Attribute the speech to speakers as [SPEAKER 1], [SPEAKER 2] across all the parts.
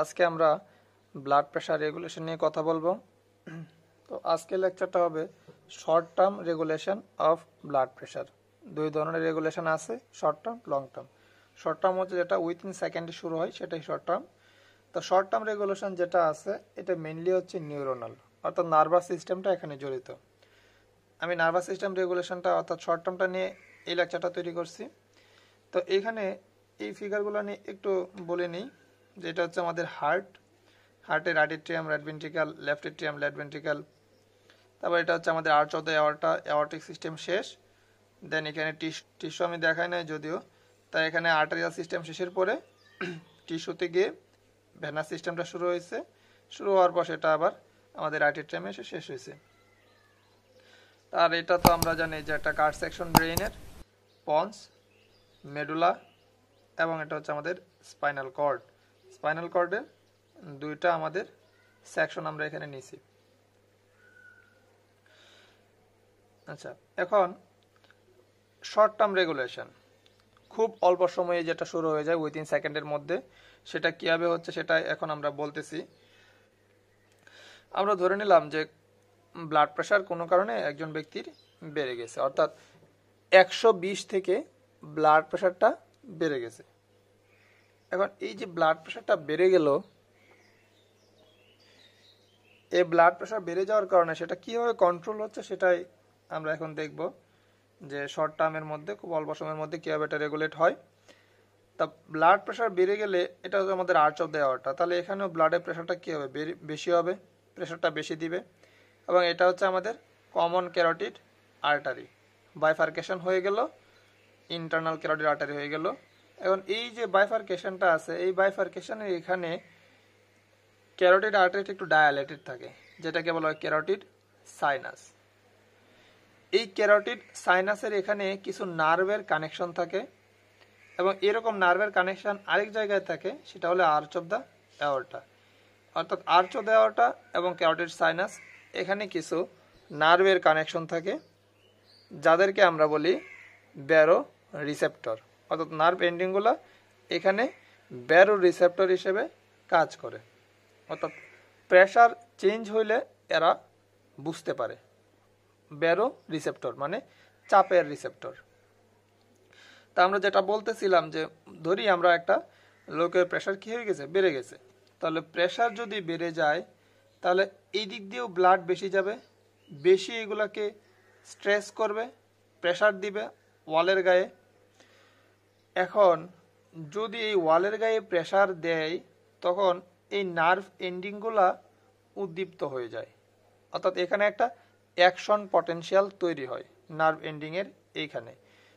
[SPEAKER 1] আজকে আমরা blood pressure regulation নিয়ে কথা বলবো তো আজকে লেকচারটা হবে short term regulation of blood pressure দুই ধরনের রেগুলেশন আছে short term long term short term হচ্ছে যেটা উইথিন সেকেন্ডে শুরু হয় সেটাই শর্ট টার্ম তো শর্ট টার্ম রেগুলেশন যেটা আছে এটা মেনলি হচ্ছে নিউরোনাল অর্থাৎ নার্ভাস সিস্টেমটা এখানে জড়িত আমি নার্ভাস সিস্টেম রেগুলেশনটা অর্থাৎ শর্ট টার্মটা নিয়ে এই লেকচারটা তৈরি করছি তো এখানে এই ফিগারগুলো নিয়ে একটু বলে নিই যেটা হচ্ছে আমাদের হার্ট হার্টের right atrium right ventricle left atrium left তারপর এটা হচ্ছে আমাদের arch of the aorta aortic system শেষ দেন এখানে টিস্যু আমি দেখাই নাই যদিও তাই এখানে আর্টেরিয়াল সিস্টেম শেষের পরে টিস্যুতে গিয়ে ভ্যানার সিস্টেমটা শুরু হয়েছে শুরু হওয়ার পর সেটা আবার আমাদের রাইট এট্রিয়ামে এসে শেষ হয়েছে আর এটা তো আমরা জানি যে একটা কার্ড সেকশন ব্রেইনের পন্স মেডুলা এবং এটা হচ্ছে আমাদের স্পাইনাল কর্ড স্পাইনাল কর্ডের দুইটা আমাদের সেকশন আমরা এখানে নিয়েছি আচ্ছা এখন শর্ট টার্ম রেগুলেশন খুব অল্প সময়ে যেটা শুরু হয়ে যায় উইথিন সেকেন্ডের মধ্যে সেটা কীভাবে হচ্ছে সেটা এখন আমরা বলতেছি আমরা ধরে নিলাম যে ব্লাড প্রেশার কোনো কারণে একজন ব্যক্তির বেড়ে গেছে অর্থাৎ একশো থেকে ব্লাড প্রেশারটা বেড়ে গেছে এখন এই যে ব্লাড প্রেশারটা বেড়ে গেল এই ব্লাড প্রেশার বেড়ে যাওয়ার কারণে সেটা কীভাবে কন্ট্রোল হচ্ছে সেটাই আমরা এখন দেখব যে শর্ট টার্মের মধ্যে খুব অল্প সময়ের মধ্যে কীভাবে এটা রেগুলেট হয় তা ব্লাড প্রেশার বেড়ে গেলে এটা হচ্ছে আমাদের আর্চ অফ দ্য তাহলে এখানেও ব্লাডের প্রেশারটা কী হবে বেশি হবে প্রেশারটা বেশি দিবে এবং এটা হচ্ছে আমাদের কমন ক্যারোটিড আর্টারি বাইফার্কেশন হয়ে গেল ইন্টারনাল ক্যারোটিড আর্টারি হয়ে গেল এখন এই যে বাইফারকেশনটা আছে এই বাইফারকেশনের এখানে ক্যারোটিড আর্টারিট একটু ডায়ালেটেড থাকে যেটাকে বলা হয় ক্যারোটিড সাইনাস এই ক্যারোটিড সাইনাসের এখানে কিছু নার্ভের কানেকশন থাকে এবং এরকম নার্ভের কানেকশন আরেক জায়গায় থাকে সেটা হলো আর্চ অফ দ্য অ্যাওয়ার্টা অর্থাৎ আর্চ অফ দ্য অ্যাওয়ার্টা এবং ক্যারোটিড সাইনাস এখানে কিছু নার্ভের কানেকশন থাকে যাদেরকে আমরা বলি ব্যারো রিসেপ্টর অর্থাৎ নার্ভ এন্ডিংগুলো এখানে ব্যারো রিসেপ্টর হিসেবে কাজ করে অর্থাৎ প্রেশার চেঞ্জ হইলে এরা বুঝতে পারে ব্যারো রিসেপ্টর মানে চাপের রিসেপ্টর তা আমরা যেটা বলতেছিলাম যে ধরি আমরা একটা লোকের প্রেশার কী হয়ে গেছে বেড়ে গেছে তাহলে প্রেশার যদি বেড়ে যায় তাহলে এই দিক দিয়েও ব্লাড বেশি যাবে বেশি এগুলাকে স্ট্রেস করবে প্রেশার দিবে ওয়ালের গায়ে এখন যদি এই ওয়ালের গায়ে প্রেসার দেয় তখন এই নার্ভ এন্ডিংগুলা উদ্দীপ্ত হয়ে যায় অর্থাৎ এখানে একটা অ্যাকশন পটেনশিয়াল তৈরি হয় নার্ভ এন্ডিংয়ের এইখানে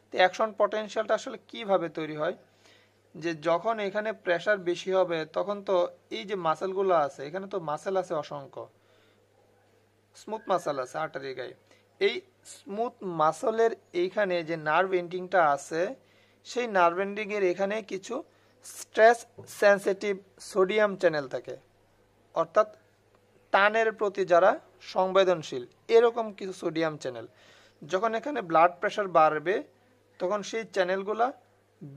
[SPEAKER 1] তো অ্যাকশন পটেনশিয়ালটা আসলে কিভাবে তৈরি হয় যে যখন এখানে প্রেশার বেশি হবে তখন তো এই যে মাসেলগুলো আছে এখানে তো মাসেল আছে অসংখ্য স্মুথ মাসেল আছে আর্টারি গায়ে এই স্মুথ মাসলের এইখানে যে নার্ভ এন্ডিংটা আছে সেই নার্ভ এন্ডিংয়ের এখানে কিছু স্ট্রেস সেন্সিটিভ সোডিয়াম চ্যানেল থাকে অর্থাৎ টানের প্রতি যারা সংবেদনশীল এরকম কিছু সোডিয়াম চ্যানেল যখন এখানে ব্লাড প্রেশার বাড়বে তখন সেই চ্যানেলগুলা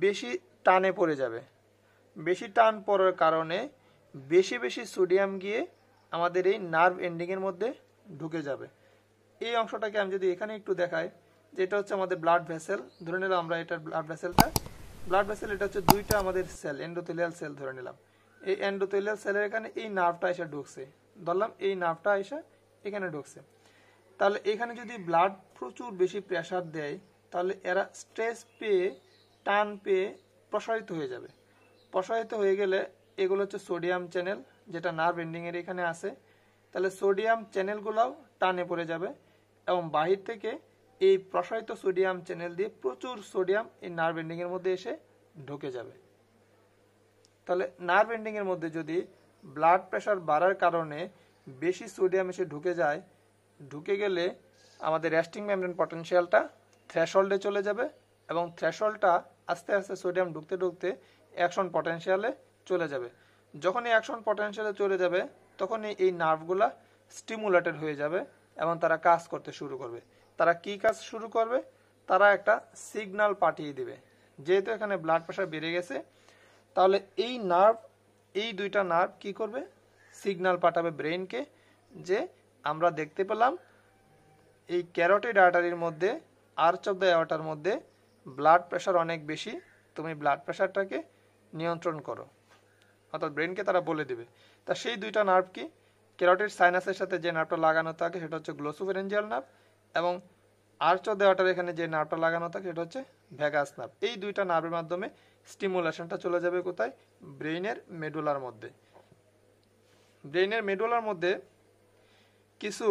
[SPEAKER 1] বেশি টানে পড়ে যাবে বেশি টান পড়ার কারণে বেশি বেশি সোডিয়াম গিয়ে আমাদের এই নার্ভ এন্ডিংয়ের মধ্যে ঢুকে যাবে এই অংশটাকে আমি যদি এখানে একটু দেখাই যেটা হচ্ছে আমাদের ব্লাড ভেসেল ধরে নিলাম আমরা এটার ব্লাড ভেসেলটা ব্লাড ভেসেল এটা হচ্ছে দুইটা আমাদের সেল এন্ডোথেলিয়াল সেল ধরে নিলাম এই এন্ডোথেলিয়াল সেলের এখানে এই নার্ভটা এসে ঢুকছে ধরলাম এই নার্ভটা এসে এখানে ঢুকছে তাহলে এখানে যদি ব্লাড প্রচুর বেশি প্রেশার দেয় তাহলে এরা স্ট্রেস পেয়ে টান পেয়ে প্রসারিত হয়ে যাবে প্রসারিত হয়ে গেলে এগুলো হচ্ছে সোডিয়াম চ্যানেল যেটা নার্ভ এন্ডিংয়ের এখানে আছে তাহলে সোডিয়াম চ্যানেলগুলোও টানে পড়ে যাবে এবং বাহির থেকে এই প্রসারিত সোডিয়াম চ্যানেল দিয়ে প্রচুর সোডিয়াম এই নার্ভ এন্ডিংয়ের মধ্যে এসে ঢুকে যাবে তাহলে নার্ভ এন্ডিংয়ের মধ্যে যদি ব্লাড প্রেশার বাড়ার কারণে বেশি সোডিয়াম এসে ঢুকে যায় ঢুকে গেলে আমাদের রেস্টিং মেমব্রেন পটেনশিয়ালটা থ্রেশহোল্ডে চলে যাবে এবং থ্রেশহোল্ডটা আস্তে আস্তে সোডিয়াম ঢুকতে ঢুকতে অ্যাকশন পটেনশিয়ালে চলে যাবে যখন এই অ্যাকশন পটেনশিয়ালে চলে যাবে তখনই এই নার্ভগুলা স্টিমুলেটেড হয়ে যাবে এবং তারা কাজ করতে শুরু করবে তারা কি কাজ শুরু করবে তারা একটা সিগনাল পাঠিয়ে দিবে যেহেতু এখানে ব্লাড প্রেশার বেড়ে গেছে তাহলে এই নার্ভ এই দুইটা নার্ভ কি করবে সিগনাল পাঠাবে ব্রেনকে যে আমরা দেখতে পেলাম এই ক্যারোটেড আর্টারির মধ্যে আর্চ অফ দ্য অ্যাওয়াটার মধ্যে ব্লাড প্রেশার অনেক বেশি তুমি ব্লাড প্রেশারটাকে নিয়ন্ত্রণ করো অর্থাৎ ব্রেনকে তারা বলে দেবে তা সেই দুইটা নার্ভ কি ক্যারোটেড সাইনাসের সাথে যে নার্ভটা লাগানো থাকে সেটা হচ্ছে গ্লোসোফেরেঞ্জিয়াল নার্ভ এবং আর্চ দেওয়াটার এখানে যে নার্ভটা লাগানো থাকে সেটা হচ্ছে ভ্যাগাস নার্ভ এই দুইটা নার্ভের মাধ্যমে স্টিমুলেশনটা চলে যাবে কোথায় ব্রেইনের মেডুলার মধ্যে ব্রেইনের মেডুলার মধ্যে কিছু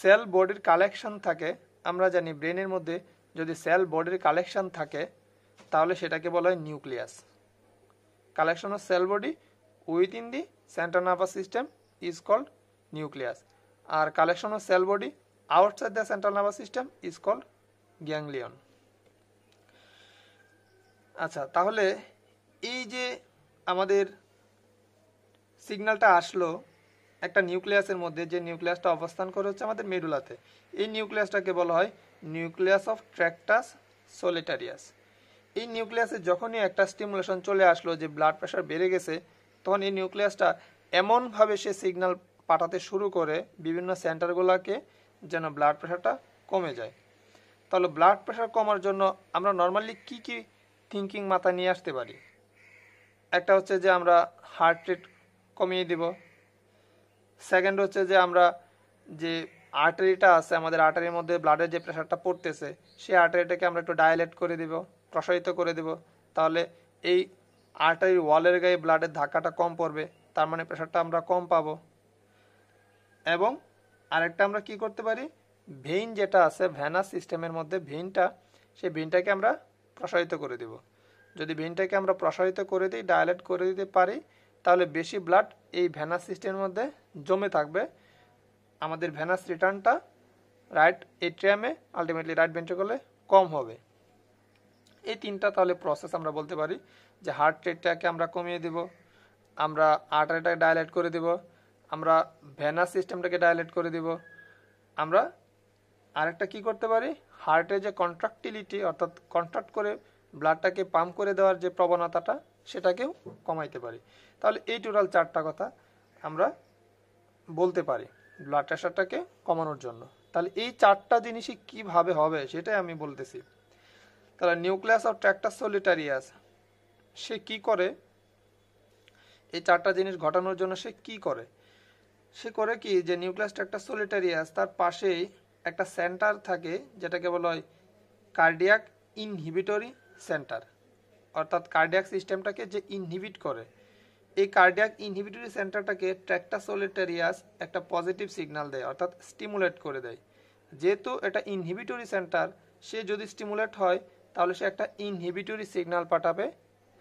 [SPEAKER 1] সেল বডির কালেকশন থাকে আমরা জানি ব্রেইনের মধ্যে যদি সেল বডির কালেকশন থাকে তাহলে সেটাকে বলা হয় nucleus collection of cell body within the central nervous system is called nucleus আর collection of cell body outside the central nervous system is called ganglion আচ্ছা তাহলে এই যে আমাদের সিগন্যালটা আসলো একটা নিউক্লিয়াসের মধ্যে যে নিউক্লিয়াসটা অবস্থান করে হচ্ছে আমাদের মেডুলাতে এই নিউক্লিয়াসটাকে বলা হয় নিউক্লিয়াস অফ ট্র্যাক্টাস সোলেটারিয়াস এই নিউক্লিয়াসে যখনই একটা স্টিমুলেশন চলে আসলো যে ব্লাড প্রেশার বেড়ে গেছে তখন এই নিউক্লিয়াসটা এমনভাবে সে সিগন্যাল পাঠাতে শুরু করে বিভিন্ন সেন্টারগুলোকে যেন ব্লাড প্রেশারটা কমে যায় তাহলে ব্লাড প্রেশার কমার জন্য আমরা নর্মালি কি কি থিঙ্কিং মাথায় নিয়ে আসতে পারি একটা হচ্ছে যে আমরা হার্ট রেট কমিয়ে দেব সেকেন্ড হচ্ছে যে আমরা যে আর্টারিটা আছে আমাদের আর্টারির মধ্যে ব্লাডের যে প্রেশারটা পড়তেছে সেই আর্টারিটাকে আমরা একটু ডায়ালেট করে দেব প্রসারিত করে দেব তাহলে এই আর্টারির ওয়ালের গায়ে ব্লাডের ধাক্কাটা কম পড়বে তার মানে প্রেশারটা আমরা কম পাবো এবং আরেকটা আমরা কি করতে পারি ভেইন যেটা আছে ভ্যানাস সিস্টেমের মধ্যে ভেইনটা সেই ভেইনটাকে আমরা প্রসারিত করে দেব যদি ভেইনটাকে আমরা প্রসারিত করে দিই ডায়ালেট করে দিতে পারি তাহলে বেশি ব্লাড এই ভ্যানাস সিস্টেমের মধ্যে জমে থাকবে আমাদের ভ্যানাস রিটার্নটা রাইট এট্রিয়ামে আলটিমেটলি রাইট ভেন্ট্রিকলে কম হবে এই তিনটা তাহলে প্রসেস আমরা বলতে পারি যে হার্ট রেটটাকে আমরা কমিয়ে দেব আমরা আর্ট রেটটাকে ডায়ালেট করে দেবো আমরা ভ্যানাস সিস্টেমটাকে ডায়ালেট করে দিব আমরা আরেকটা কি করতে পারি হার্টে যে কন্ট্রাক্টিলিটি অর্থাৎ কন্ট্রাক্ট করে ব্লাডটাকে পাম্প করে দেওয়ার যে প্রবণতাটা সেটাকেও কমাইতে পারি তাহলে এই টোটাল চারটা কথা আমরা বলতে পারি ব্লাড প্রেশারটাকে কমানোর জন্য তাহলে এই চারটা জিনিসই কিভাবে হবে সেটাই আমি বলতেছি তাহলে নিউক্লিয়াস অফ ট্র্যাক্টার সলিটারিয়াস সে কি করে এই চারটা জিনিস ঘটানোর জন্য সে কি করে সে করে কি যে নিউক্লিয়াসটা একটা সোলিটারিয়াস তার পাশেই একটা সেন্টার থাকে যেটাকে বলা হয় কার্ডিয়াক ইনহিবিটরি সেন্টার অর্থাৎ কার্ডিয়াক সিস্টেমটাকে যে ইনহিবিট করে এই কার্ডিয়াক ইনহিবিটরি সেন্টারটাকে ট্র্যাক্টা সোলিটারিয়াস একটা পজিটিভ সিগনাল দেয় অর্থাৎ স্টিমুলেট করে দেয় যেহেতু এটা ইনহিবিটরি সেন্টার সে যদি স্টিমুলেট হয় তাহলে সে একটা ইনহিবিটরি সিগনাল পাঠাবে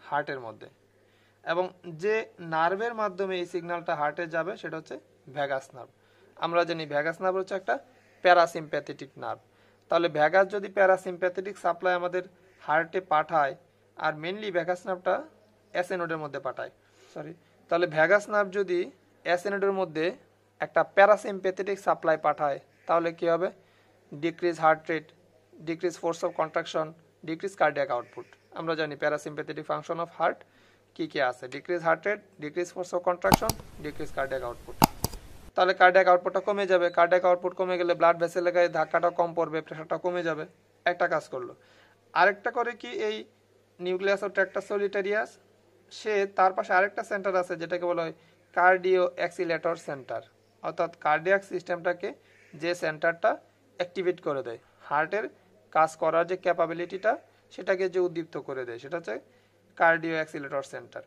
[SPEAKER 1] হার্টের মধ্যে এবং যে নার্ভের মাধ্যমে এই সিগনালটা হার্টে যাবে সেটা হচ্ছে ভ্যাগাস নার্ভ আমরা জানি ভ্যাগাস নার্ভ হচ্ছে একটা প্যারাসিম্প্যাথেটিক নার্ভ তাহলে ভ্যাগাস যদি প্যারাসিম্প্যাথেটিক সাপ্লাই আমাদের হার্টে পাঠায় আর মেনলি ভ্যাগাস নার্ভটা অ্যাসেনোডের মধ্যে পাঠায় সরি তাহলে ভ্যাগাস নার্ভ যদি অ্যাসেনোডের মধ্যে একটা প্যারাসিম্প্যাথেটিক সাপ্লাই পাঠায় তাহলে কি হবে decrease heart rate decrease force of contraction decrease cardiac output আমরা জানি প্যারাসিম্প্যাথেটিক ফাংশন অফ হার্ট কী কী আছে decrease heart rate decrease force of contraction decrease cardiac output তাহলে কার্ডিয়াক আউটপুটটা কমে যাবে কার্ডিয়াক আউটপুট কমে গেলে ব্লাড ভেসেলে গায়ে ধাক্কাটা কম পড়বে প্রেশারটা কমে যাবে একটা কাজ করলো আরেকটা করে কি এই নিউক্লিয়াস অফ ট্র্যাক্টাস সলিটারিয়াস সে তার পাশে আরেকটা সেন্টার আছে যেটাকে বলা হয় কার্ডিও অ্যাক্সিলেটর সেন্টার অর্থাৎ কার্ডিয়াক সিস্টেমটাকে যে সেন্টারটা অ্যাক্টিভেট করে দেয় হার্টের কাজ করার যে ক্যাপাবিলিটিটা সেটাকে যে উদ্দীপ্ত করে দেয় সেটা হচ্ছে কার্ডিও অ্যাক্সিলেটর সেন্টার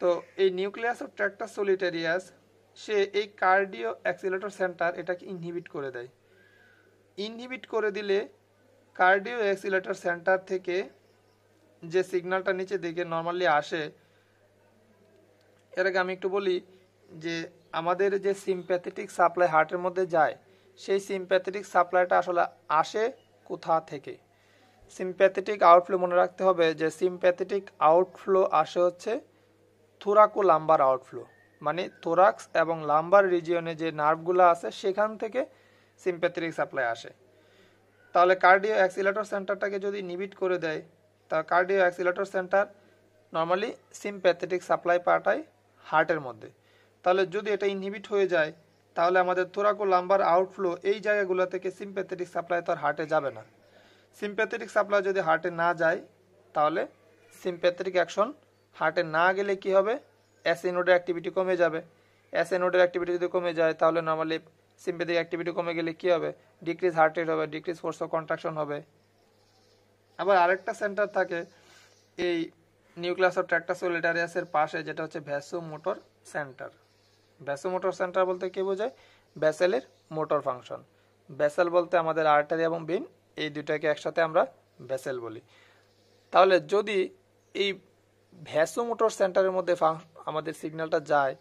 [SPEAKER 1] তো এই নিউক্লিয়াস অফ ট্র্যাক্টাস সলিটারিয়াস সে এই কার্ডিও অ্যাক্সিলেটর সেন্টার এটাকে ইনহিবিট করে দেয় ইনহিবিট করে দিলে কার্ডিও অ্যাক্সিলেটর সেন্টার থেকে যে সিগনালটা নিচে দিকে নর্মালি আসে এর আগে আমি একটু বলি যে আমাদের যে সিম্প্যাথেটিক সাপ্লাই হার্টের মধ্যে যায় সেই সিম্প্যাথেটিক সাপ্লাইটা আসলে আসে কোথা থেকে সিম্প্যাথেটিক আউটফ্লো মনে রাখতে হবে যে সিম্প্যাথেটিক আউটফ্লো আসে হচ্ছে থুরাকো লাম্বার আউটফ্লো মানে তোরাক্স এবং লাম্বার রিজিয়নে যে নার্ভগুলো আছে সেখান থেকে সিম্প্যাথেটিক সাপ্লাই আসে তাহলে কার্ডিও অ্যাক্সিলেটর সেন্টারটাকে যদি নিবিট করে দেয় তা cardio accelerator center normally sympathetic supply পাঠায় হার্টের মধ্যে তাহলে যদি এটা ইনহিবিট হয়ে যায় তাহলে আমাদের তোরাকো লাম্বার আউটফ্লো এই জায়গাগুলো থেকে সিম্প্যাথেটিক সাপ্লাই তো আর হার্টে যাবে না সিম্প্যাথেটিক সাপ্লাই যদি হার্টে না যায় তাহলে সিম্প্যাথেটিক অ্যাকশন হার্টে না গেলে কি হবে এসএ নোডের অ্যাক্টিভিটি কমে যাবে এসএ নোডের অ্যাক্টিভিটি যদি কমে যায় তাহলে নর্মালি সিম্পেথিক অ্যাক্টিভিটি কমে গেলে কী হবে ডিক্রিজ হার্ট রেট হবে ডিক্রিজ ফোর্স অফ কন্ট্রাকশন হবে আবার আরেকটা সেন্টার থাকে এই নিউক্লিয়াস অফ ট্র্যাক্টাসোলেটারিয়াসের পাশে যেটা হচ্ছে vasomotor center vasomotor center বলতে কী বোঝায় ভ্যাসেলের মোটর ফাংশন ভ্যাসেল বলতে আমাদের আর্টারি এবং বেন এই দুটাকে একসাথে আমরা ভ্যাসেল বলি তাহলে যদি এই মোটর সেন্টারের মধ্যে আমাদের সিগন্যালটা যায়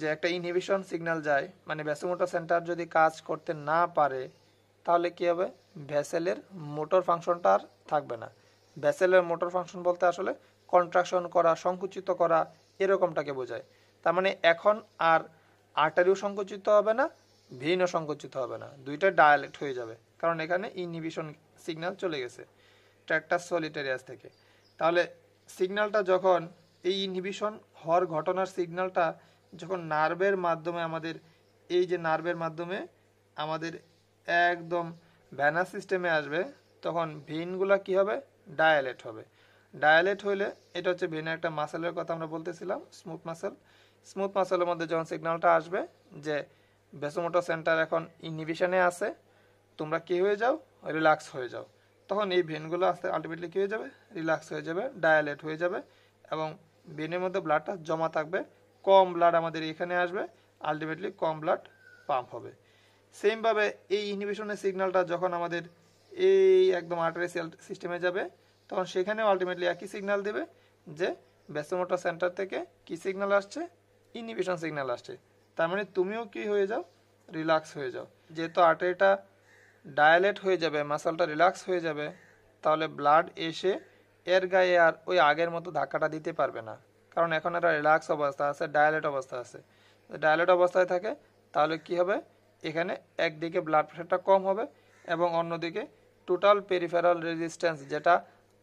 [SPEAKER 1] যে একটা ইনহিবিশন সিগন্যাল যায় মানে মোটর সেন্টার যদি কাজ করতে না পারে তাহলে কি হবে ভ্যাসেলের মোটর ফাংশনটা আর থাকবে না ভ্যাসেলের মোটর ফাংশন বলতে আসলে কন্ট্রাকশন করা সংকুচিত করা এরকমটাকে বোঝায় তার মানে এখন আর আটারিও সংকুচিত হবে না ভিনও সংকুচিত হবে না দুইটা ডায়ালেক্ট হয়ে যাবে কারণ এখানে ইনহিবিশন সিগন্যাল চলে গেছে ট্র্যাক্টার সলিটারিয়াস থেকে তাহলে সিগন্যালটা যখন এই ইনহিবিশন হওয়ার ঘটনার সিগন্যালটা যখন নার্ভের মাধ্যমে আমাদের এই যে নার্ভের মাধ্যমে আমাদের একদম ভ্যানা সিস্টেমে আসবে তখন ভেনগুলো কি হবে ডায়ালেট হবে ডায়ালেট হইলে এটা হচ্ছে ভেনের একটা মাসেলের কথা আমরা বলতেছিলাম স্মুথ মাসেল স্মুথ মাসেলের মধ্যে যখন সিগন্যালটা আসবে যে ভেসোমোটো সেন্টার এখন ইনহিবিশনে আছে তোমরা কি হয়ে যাও রিল্যাক্স হয়ে যাও তখন এই ভেনগুলো আস্তে আলটিমেটলি কী হয়ে যাবে রিল্যাক্স হয়ে যাবে ডায়ালেট হয়ে যাবে এবং ভেনের মধ্যে ব্লাডটা জমা থাকবে কম ব্লাড আমাদের এখানে আসবে আলটিমেটলি কম ব্লাড পাম্প হবে সেমভাবে এই ইনহিবিশনের সিগন্যালটা যখন আমাদের এই একদম আর্টারিসিয়াল সিস্টেমে যাবে তখন সেখানেও আলটিমেটলি একই সিগনাল দেবে যে ব্যাসোমোটর সেন্টার থেকে কি সিগনাল আসছে ইনহিবিশন সিগনাল আসছে তার মানে তুমিও কি হয়ে যাও রিল্যাক্স হয়ে যাও যেহেতু আর্টারিটা ডায়ালেট হয়ে যাবে মাসালটা রিল্যাক্স হয়ে যাবে তাহলে ব্লাড এসে এর গায়ে আর ওই আগের মতো ধাক্কাটা দিতে পারবে না কারণ এখন একটা রিল্যাক্স অবস্থা আছে ডায়ালেট অবস্থা আছে ডায়ালেট অবস্থায় থাকে তাহলে কি হবে এখানে একদিকে ব্লাড প্রেশারটা কম হবে এবং অন্যদিকে টোটাল পেরিফেরাল রেজিস্ট্যান্স যেটা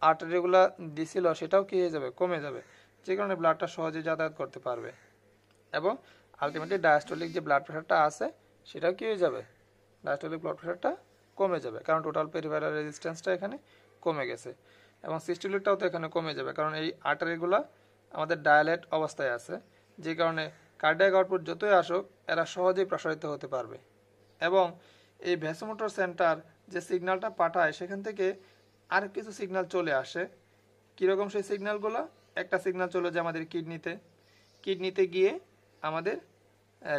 [SPEAKER 1] আর্টারিগুলা দিছিল সেটাও কি হয়ে যাবে কমে যাবে যে কারণে ব্লাডটা সহজে যাতায়াত করতে পারবে এবং আলটিমেটলি ডায়াস্টোলিক যে ব্লাড প্রেশারটা আছে সেটাও কি হয়ে যাবে ডায়াস্টোলিক ব্লাড প্রেশারটা কমে যাবে কারণ টোটাল পেরিফেরাল রেজিস্ট্যান্সটা এখানে কমে গেছে এবং সিস্টোলিকটাও তো এখানে কমে যাবে কারণ এই আর্টারিগুলা আমাদের ডায়ালেট অবস্থায় আছে যে কারণে কার্ডিয়াক আউটপুট যতই আসুক এরা সহজেই প্রসারিত হতে পারবে এবং এই ভ্যাসোমোটর সেন্টার যে সিগনালটা পাঠায় সেখান থেকে আর কিছু সিগনাল চলে আসে কীরকম সেই সিগনালগুলো একটা সিগনাল চলে যায় আমাদের কিডনিতে কিডনিতে গিয়ে আমাদের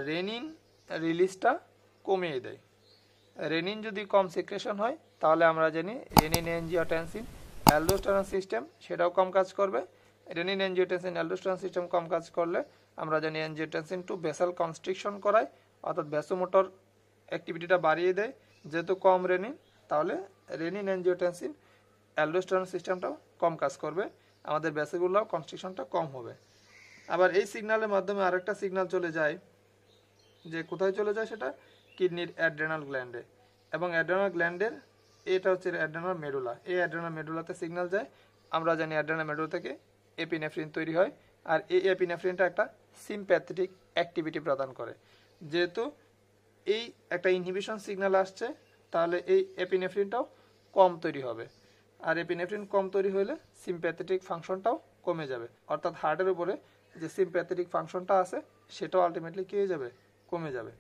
[SPEAKER 1] রেনিন রিলিজটা কমিয়ে দেয় রেনিন যদি কম সিক্রেশন হয় তাহলে আমরা জানি রেনিন এনজিওটেনসিন অ্যালডোস্টারন সিস্টেম সেটাও কম কাজ করবে রেনিন এনজিওটেনসিন অ্যালডোস্টারন সিস্টেম কম কাজ করলে আমরা জানি এনজিওটেনসিন টু ভেসাল কনস্ট্রিকশন করায় অর্থাৎ ভ্যাসোমোটর অ্যাক্টিভিটিটা বাড়িয়ে দেয় যেহেতু কম রেনিন তাহলে রেনিন এনজিওটেনসিন অ্যালডোস্টারন সিস্টেমটাও কম কাজ করবে আমাদের ব্যাসেগুলো কনস্ট্রিকশনটা কম হবে আবার এই সিগনালের মাধ্যমে আরেকটা সিগনাল চলে যায় যে কোথায় চলে যায় সেটা কিডনির অ্যাড্রেনাল গ্ল্যান্ডে এবং অ্যাড্রেনাল গ্ল্যান্ডের এটা হচ্ছে অ্যাড্রেনাল মেডুলা এই অ্যাড্রেনাল মেডুলাতে সিগন্যাল যায় আমরা জানি অ্যাড্রেনাল মেডুলা থেকে এপিনেফ্রিন তৈরি হয় আর এই এপিনেফ্রিনটা একটা সিম্প্যাথেটিক অ্যাক্টিভিটি প্রদান করে যেহেতু এই একটা ইনহিবিশন সিগন্যাল আসছে তাহলে এই এপিনেফ্রিনটাও কম তৈরি হবে আর এপিনেফ্রিন কম তৈরি হলে সিম্প্যাথেটিক ফাংশনটাও কমে যাবে অর্থাৎ হার্টের উপরে যে সিম্প্যাথেটিক ফাংশনটা আছে সেটাও আলটিমেটলি কে হয়ে যাবে কমে যাবে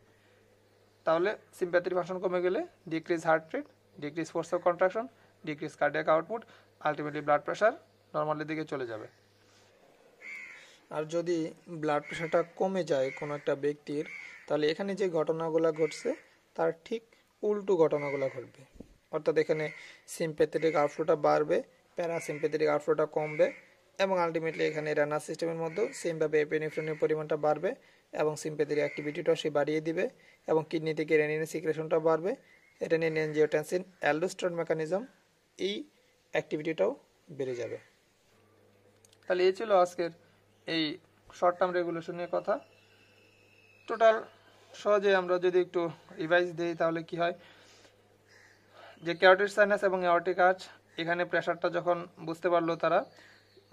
[SPEAKER 1] তাহলে সিম্প্যাথির ফাংশন কমে গেলে decrease heart rate decrease force of contraction decrease cardiac output ultimately blood pressure নর্মালের দিকে চলে যাবে আর যদি ব্লাড প্রেশারটা কমে যায় কোনো একটা ব্যক্তির তাহলে এখানে যে ঘটনাগুলো ঘটছে তার ঠিক উল্টো ঘটনাগুলো ঘটবে অর্থাৎ এখানে সিম্প্যাথেটিক আউটফ্লোটা বাড়বে প্যারাসিম্প্যাথেটিক আউটফ্লোটা কমবে এবং আলটিমেটলি এখানে রানার সিস্টেমের মধ্যেও সেমভাবে এপিনিফ্রিনের পরিমাণটা বাড়বে এবং অ্যাক্টিভিটিটাও সে বাড়িয়ে দিবে এবং কিডনি থেকে রেনিনের সিক্রেশনটাও বাড়বে রেনিন এনজিওটেন্সিন অ্যালোস্ট্রন মেকানিজম এই অ্যাক্টিভিটিটাও বেড়ে যাবে তাহলে এই ছিল আজকের এই শর্ট টার্ম রেগুলেশনের কথা টোটাল সহজে আমরা যদি একটু রিভাইজ দিই তাহলে কি হয় যে ক্যারোটিড সাইনাস এবং অ্যাওটিক আর্চ এখানে প্রেশারটা যখন বুঝতে পারলো তারা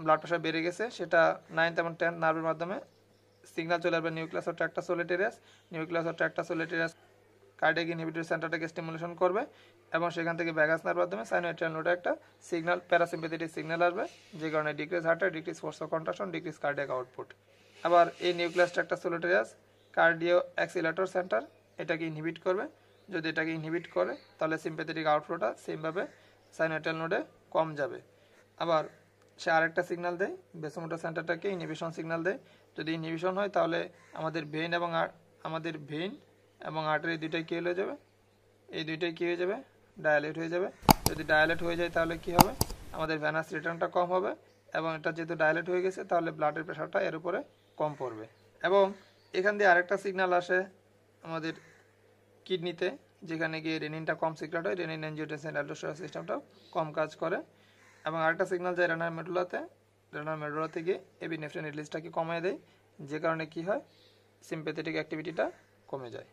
[SPEAKER 1] ব্লাড প্রেশার বেড়ে গেছে সেটা নাইন্থ এবং টেন্থ নার্ভের মাধ্যমে সিগনাল চলে আসবে nucleus of tractus solitarius nucleus of tractus solitarius cardiac inhibitory সেন্টারটাকে স্টিমুলেশন করবে এবং সেখান থেকে ব্যাগাসনার মাধ্যমে সাইনোট্রিয়াল নোটে একটা সিগনাল প্যারাসিম্পেথেটিক সিগনাল আসবে যে কারণে decrease rate decrease force of contraction decrease cardiac output আবার এই nucleus tractus solitarius cardio accelerator center এটাকে ইনহিবিট করবে যদি এটাকে ইনহিবিট করে তাহলে সিম্পেথেটিক আউটফ্লোটা সেমভাবে সাইনোটাল নোডে কম যাবে আবার সে আরেকটা সিগনাল দেয় বেসমোটার সেন্টারটাকে ইনহিবিশন সিগনাল দেয় যদি ইনহিবিশন হয় তাহলে আমাদের ভেন এবং আমাদের ভেন এবং আর্টারি দুইটাই কী হয়ে যাবে এই দুইটাই কী হয়ে যাবে ডায়ালেট হয়ে যাবে যদি ডায়ালেট হয়ে যায় তাহলে কি হবে আমাদের ভ্যানাস রিটার্নটা কম হবে এবং এটা যেহেতু ডায়ালেট হয়ে গেছে তাহলে ব্লাডের প্রেশারটা এর উপরে কম পড়বে এবং এখান দিয়ে আরেকটা সিগনাল আসে আমাদের কিডনিতে যেখানে গিয়ে রেনিনটা কম সিক্রেট হয় রেনিন এনজিওটেন্সিন অ্যালোস্টার সিস্টেমটাও কম কাজ করে এবং আরেকটা সিগনাল যায় রেনার মেডুলাতে ডোনার মেডোলা থেকে এপিনেফ্রিন রিলিজটাকে কমিয়ে দেয় যে কারণে কি হয় সিম্পেথেটিক অ্যাক্টিভিটিটা কমে যায়